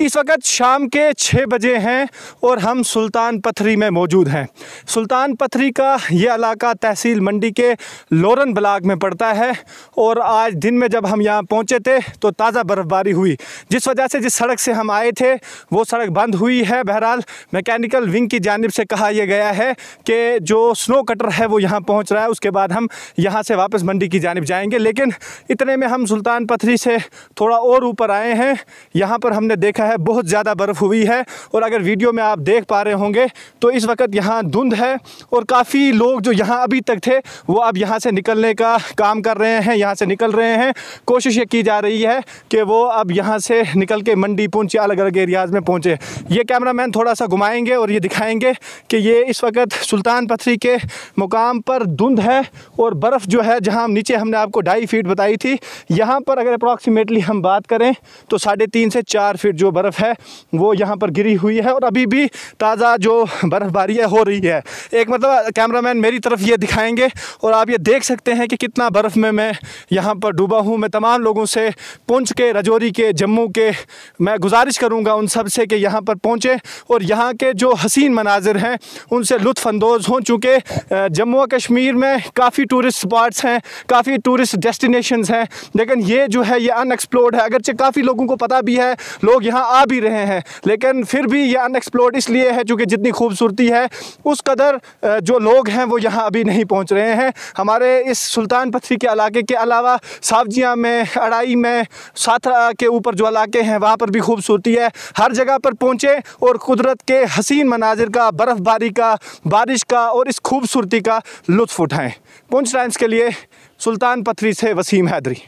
इस वक्त शाम के छः बजे हैं और हम सुल्तान पथरी में मौजूद हैं सुल्तान पथरी का ये इलाका तहसील मंडी के लोरन ब्लाक में पड़ता है और आज दिन में जब हम यहाँ पहुँचे थे तो ताज़ा बर्फ़बारी हुई जिस वजह से जिस सड़क से हम आए थे वो सड़क बंद हुई है बहरहाल मैकेनिकल विंग की जानब से कहा यह गया है कि जो स्नो कटर है वो यहाँ पहुँच रहा है उसके बाद हम यहाँ से वापस मंडी की जानब जाएँगे लेकिन इतने में हम सुल्तान पथरी से थोड़ा और ऊपर आए हैं यहाँ पर हमने देखा है बहुत ज़्यादा बर्फ़ हुई है और अगर वीडियो में आप देख पा रहे होंगे तो इस वक्त यहाँ धुंध है और काफ़ी लोग जो यहाँ अभी तक थे वो अब यहाँ से निकलने का काम कर रहे हैं यहाँ से निकल रहे हैं कोशिश ये की जा रही है कि वो अब यहाँ से निकल के मंडी पहुँचे अलग अलग एरियाज़ में पहुँचे ये मैन थोड़ा सा घुमाएंगे और ये दिखाएंगे कि ये इस वक्त सुल्तान पथरी के मुकाम पर धुंध है और बर्फ़ जो है जहाँ नीचे हमने आपको ढाई फीट बताई थी यहाँ पर अगर अप्रॉक्सीमेटली हम बात करें तो साढ़े तीन से चार फीट जो बर्फ़ है वो यहाँ पर गिरी हुई है और अभी भी ताज़ा जो बर्फ़बारी है हो रही है एक मतलब कैमरामैन मेरी तरफ ये दिखाएंगे और आप ये देख सकते हैं कि कितना बर्फ़ में मैं यहाँ पर डूबा हूँ मैं तमाम लोगों से पुंछ के रजौरी के जम्मू के मैं गुजारिश करूँगा उन सब से कि यहाँ पर पहुँचें और यहाँ के जो हसीन मनाजिर हैं उनसे लुफानंदोज़ हों चूँकि जम्मू और कश्मीर में काफ़ी टूरिस्ट स्पॉट्स हैं काफ़ी टूरिस्ट डेस्टिनेशंस हैं लेकिन ये जो है ये अनएक्सप्लोर्ड है अगरचे काफ़ी लोगों को पता भी है लोग यहाँ आ भी रहे हैं लेकिन फिर भी ये अनएक्सप्लोर्ड इसलिए है चूँकि जितनी खूबसूरती है उस कदर जो लोग हैं वो यहाँ अभी नहीं पहुँच रहे हैं हमारे इस सुल्तान पथरी के इलाके के अलावा सावजिया में अड़ाई में साथरा के ऊपर जो इलाके हैं वहाँ पर भी खूबसूरती है हर जगह पर पहुँचे और कुदरत के हसीन मनाजिर का बर्फ़बारी का बारिश का और इस खूबसूरती का लुत्फ़ उठाएँ पुंछ टाइम्स के लिए सुल्तान पथरी से वसीम हैदरी